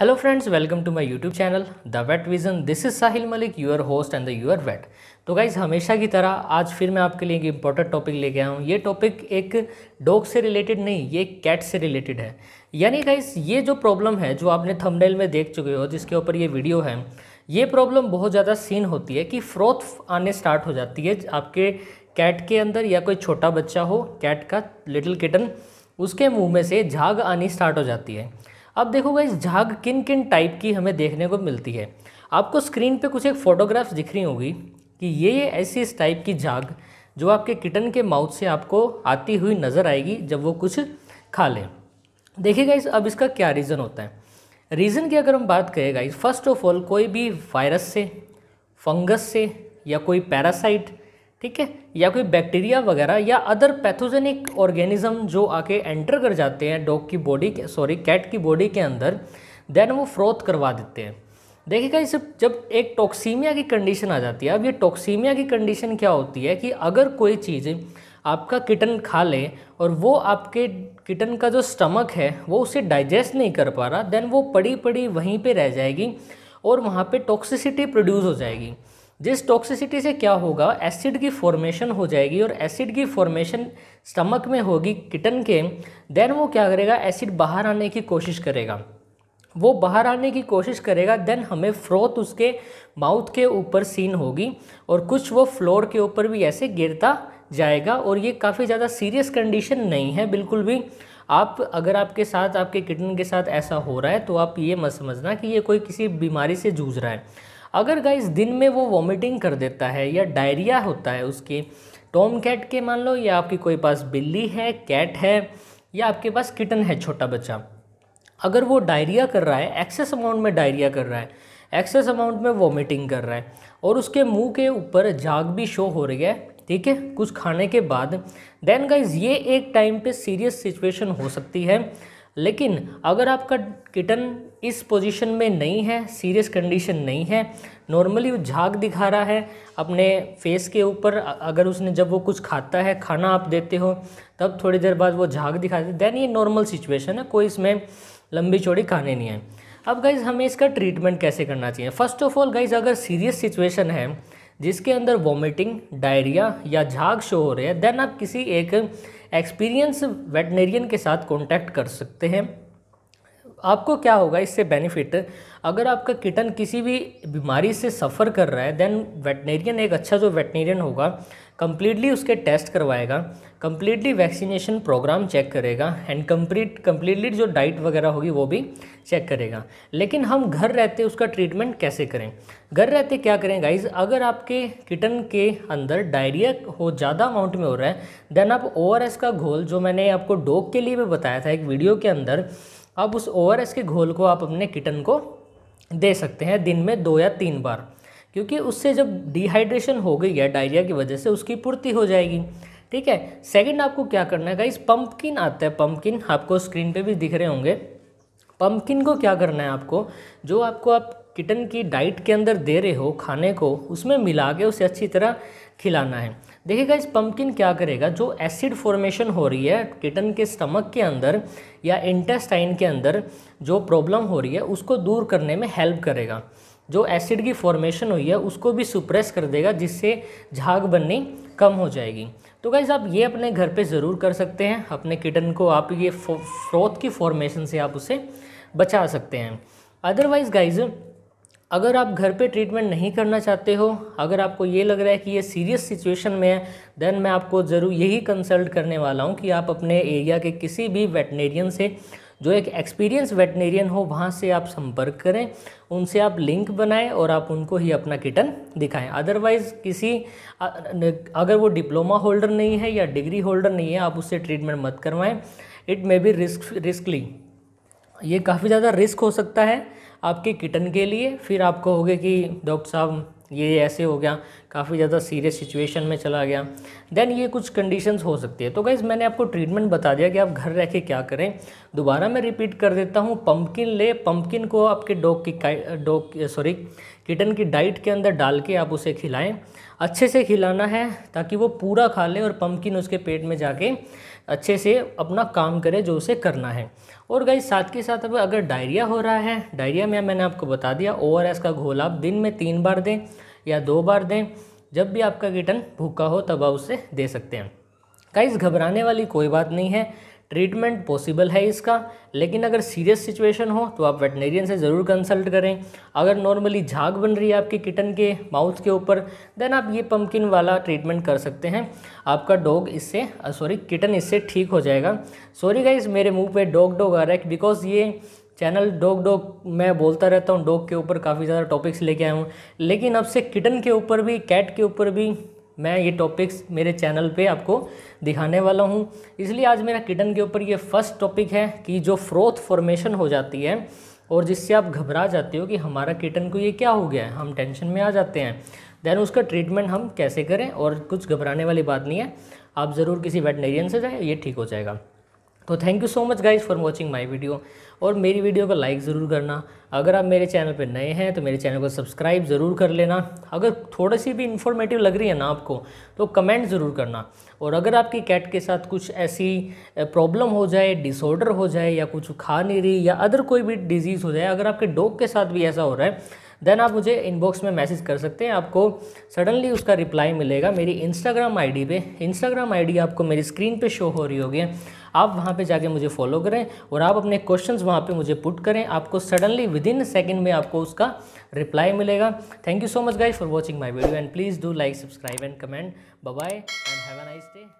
hello friends welcome to my YouTube channel the vet vision this is Sahil Malik your host and the your vet तो guys हमेशा की तरह आज फिर मैं आपके लिए एक इंपॉर्टेंट टॉपिक लेके आया हूँ ये टॉपिक एक डॉग से रिलेटेड नहीं ये कैट से रिलेटेड है यानी गाइज ये जो प्रॉब्लम है जो आपने थंबनेल में देख चुके हो जिसके ऊपर ये वीडियो है ये प्रॉब्लम बहुत ज़्यादा सीन होती है कि फ्रोथ आने स्टार्ट हो जाती है आपके कैट के अंदर या कोई छोटा बच्चा हो कैट का लिटिल किटन उसके मुँह में से झाग आनी स्टार्ट हो जाती है अब देखो गाइज झाग किन किन टाइप की हमें देखने को मिलती है आपको स्क्रीन पे कुछ एक फ़ोटोग्राफ्स दिख रही होगी कि ये ये ऐसी इस टाइप की झाग जो आपके किटन के माउथ से आपको आती हुई नज़र आएगी जब वो कुछ खा लें देखिए गाइज अब इसका क्या रीज़न होता है रीज़न की अगर हम बात करें गाइज फर्स्ट ऑफ ऑल कोई भी वायरस से फंगस से या कोई पैरासाइट ठीक है या कोई बैक्टीरिया वगैरह या अदर पैथोजेनिक ऑर्गेनिज्म जो आके एंटर कर जाते हैं डॉग की बॉडी सॉरी कैट की बॉडी के अंदर देन वो फ्रोथ करवा देते हैं देखिएगा इसे जब एक टॉक्सीमिया की कंडीशन आ जाती है अब ये टॉक्सीमिया की कंडीशन क्या होती है कि अगर कोई चीज़ आपका किटन खा ले और वो आपके किटन का जो स्टमक है वो उसे डाइजेस्ट नहीं कर पा रहा देन वो पड़ी पड़ी वहीं पे रह जाएगी और वहाँ पे टॉक्सिसिटी प्रोड्यूस हो जाएगी जिस टॉक्सिसिटी से क्या होगा एसिड की फॉर्मेशन हो जाएगी और एसिड की फॉर्मेशन स्टमक में होगी किटन के देन वो क्या करेगा एसिड बाहर आने की कोशिश करेगा वो बाहर आने की कोशिश करेगा देन हमें फ्रोथ उसके माउथ के ऊपर सीन होगी और कुछ वो फ्लोर के ऊपर भी ऐसे गिरता जाएगा और ये काफ़ी ज़्यादा सीरियस कंडीशन नहीं है बिल्कुल भी आप अगर आपके साथ आपके किडनी के साथ ऐसा हो रहा है तो आप ये मत समझना कि ये कोई किसी बीमारी से जूझ रहा है अगर गाइस दिन में वो वॉमिटिंग कर देता है या डायरिया होता है उसके टॉम कैट के मान लो या आपके कोई पास बिल्ली है कैट है या आपके पास किटन है छोटा बच्चा अगर वो डायरिया कर रहा है एक्सेस अमाउंट में डायरिया कर रहा है एक्सेस अमाउंट में वॉमिटिंग कर रहा है और उसके मुंह के ऊपर जाग भी शो हो रही है ठीक है कुछ खाने के बाद देन गाइज ये एक टाइम पे सीरियस सिचुएशन हो सकती है लेकिन अगर आपका किटन इस पोजीशन में नहीं है सीरियस कंडीशन नहीं है नॉर्मली वो झाग दिखा रहा है अपने फेस के ऊपर अगर उसने जब वो कुछ खाता है खाना आप देते हो तब थोड़ी देर बाद वो झाग दिखा देते देन ये नॉर्मल सिचुएशन है कोई इसमें लंबी चौड़ी खाने नहीं है अब गाइज़ हमें इसका ट्रीटमेंट कैसे करना चाहिए फर्स्ट ऑफ ऑल गाइज़ अगर सीरियस सिचुएशन है जिसके अंदर वॉमिटिंग डायरिया या झाग शो हो रहे हैं देन आप किसी एक एक्सपीरियंस वेटनेरियन के साथ कॉन्टैक्ट कर सकते हैं आपको क्या होगा इससे बेनिफिट अगर आपका किटन किसी भी बीमारी से सफ़र कर रहा है देन वेटनेरियन एक अच्छा जो वेटनेरियन होगा कम्प्लीटली उसके टेस्ट करवाएगा कम्प्लीटली वैक्सीनेशन प्रोग्राम चेक करेगा एंड कम्प्लीट कम्प्लीटली जो डाइट वगैरह होगी वो भी चेक करेगा लेकिन हम घर रहते उसका ट्रीटमेंट कैसे करें घर रहते क्या करें गाइज अगर आपके किटन के अंदर डायरिया हो ज़्यादा अमाउंट में हो रहा है देन आप ओ का घोल जो मैंने आपको डोग के लिए भी बताया था एक वीडियो के अंदर अब उस ओवर के घोल को आप अपने किटन को दे सकते हैं दिन में दो या तीन बार क्योंकि उससे जब डिहाइड्रेशन हो गई है डायरिया की वजह से उसकी पूर्ति हो जाएगी ठीक है सेकंड आपको क्या करना है इस पंपकिन आता है पंपकिन आपको स्क्रीन पे भी दिख रहे होंगे पंपकिन को क्या करना है आपको जो आपको आप किटन की डाइट के अंदर दे रहे हो खाने को उसमें मिला के उसे अच्छी तरह खिलाना है देखिएगा इस पम्पकिन क्या करेगा जो एसिड फॉर्मेशन हो रही है किटन के स्टमक के अंदर या इंटेस्टाइन के अंदर जो प्रॉब्लम हो रही है उसको दूर करने में हेल्प करेगा जो एसिड की फॉर्मेशन हुई है उसको भी सुप्रेस कर देगा जिससे झाग बननी कम हो जाएगी तो गाइज़ आप ये अपने घर पे ज़रूर कर सकते हैं अपने किटन को आप ये फ्रोथ की फॉर्मेशन से आप उसे बचा सकते हैं अदरवाइज़ गाइज़ अगर आप घर पे ट्रीटमेंट नहीं करना चाहते हो अगर आपको ये लग रहा है कि ये सीरियस सिचुएशन में है देन मैं आपको ज़रूर यही कंसल्ट करने वाला हूँ कि आप अपने एरिया के किसी भी वेटनेरियन से जो एक एक्सपीरियंस वेटनेरियन हो वहाँ से आप संपर्क करें उनसे आप लिंक बनाएं और आप उनको ही अपना किटन दिखाएं अदरवाइज़ किसी अगर वो डिप्लोमा होल्डर नहीं है या डिग्री होल्डर नहीं है आप उससे ट्रीटमेंट मत करवाएं it may be risk risky ये काफ़ी ज़्यादा रिस्क हो सकता है आपके किटन के लिए फिर आप कहोगे कि डॉक्टर साहब ये ऐसे हो गया काफ़ी ज़्यादा सीरियस सिचुएशन में चला गया देन ये कुछ कंडीशंस हो सकती है तो गाइज़ मैंने आपको ट्रीटमेंट बता दिया कि आप घर रह के क्या करें दोबारा मैं रिपीट कर देता हूँ पम्पकिन ले पम्पकिन को आपके डॉग की डॉग सॉरी किटन की डाइट के अंदर डाल के आप उसे खिलाएं अच्छे से खिलाना है ताकि वो पूरा खा लें और पम्पकिन उसके पेट में जाके अच्छे से अपना काम करे जो उसे करना है और गई साथ के साथ अब अगर डायरिया हो रहा है डायरिया में मैंने आपको बता दिया ओ का घोल आप दिन में तीन बार दें या दो बार दें जब भी आपका कीटन भूखा हो तब आप उसे दे सकते हैं गाइस घबराने वाली कोई बात नहीं है ट्रीटमेंट पॉसिबल है इसका लेकिन अगर सीरियस सिचुएशन हो तो आप वेटनेरियन से ज़रूर कंसल्ट करें अगर नॉर्मली झाग बन रही है आपके किटन के माउथ के ऊपर देन आप ये पम्पकिन वाला ट्रीटमेंट कर सकते हैं आपका डॉग इससे सॉरी किटन इससे ठीक हो जाएगा सॉरी गाइज मेरे मुंह पे डॉग डॉग आ रहा है बिकॉज ये चैनल डॉग डॉग मैं बोलता रहता हूँ डॉग के ऊपर काफ़ी ज़्यादा टॉपिक्स लेके आया हूँ लेकिन अब से किटन के ऊपर भी कैट के ऊपर भी मैं ये टॉपिक्स मेरे चैनल पे आपको दिखाने वाला हूँ इसलिए आज मेरा किटन के ऊपर ये फर्स्ट टॉपिक है कि जो फ्रोथ फॉर्मेशन हो जाती है और जिससे आप घबरा जाते हो कि हमारा किटन को ये क्या हो गया है हम टेंशन में आ जाते हैं देन उसका ट्रीटमेंट हम कैसे करें और कुछ घबराने वाली बात नहीं है आप ज़रूर किसी वेटनेरियन से जाएँ ये ठीक हो जाएगा तो thank you so much guys for watching my video और मेरी वीडियो को लाइक ज़रूर करना अगर आप मेरे चैनल पर नए हैं तो मेरे चैनल को सब्सक्राइब ज़रूर कर लेना अगर थोड़ी सी भी इन्फॉर्मेटिव लग रही है ना आपको तो कमेंट ज़रूर करना और अगर आपकी कैट के साथ कुछ ऐसी प्रॉब्लम हो जाए डिसऑर्डर हो जाए या कुछ खा नहीं रही या अदर कोई भी डिजीज़ हो जाए अगर आपके डॉग के साथ भी ऐसा हो रहा है देन आप मुझे इनबॉक्स में मैसेज कर सकते हैं आपको सडनली उसका रिप्लाई मिलेगा मेरी इंस्टाग्राम डी पर इंस्टाग्राम आईडी आपको मेरी स्क्रीन पर शो हो रही होगी आप वहाँ पे जाके मुझे फॉलो करें और आप अपने क्वेश्चंस वहाँ पे मुझे पुट करें आपको सडनली विद इन सेकेंड में आपको उसका रिप्लाई मिलेगा thank you so much guys for watching my video and please do like subscribe and comment bye and have a nice day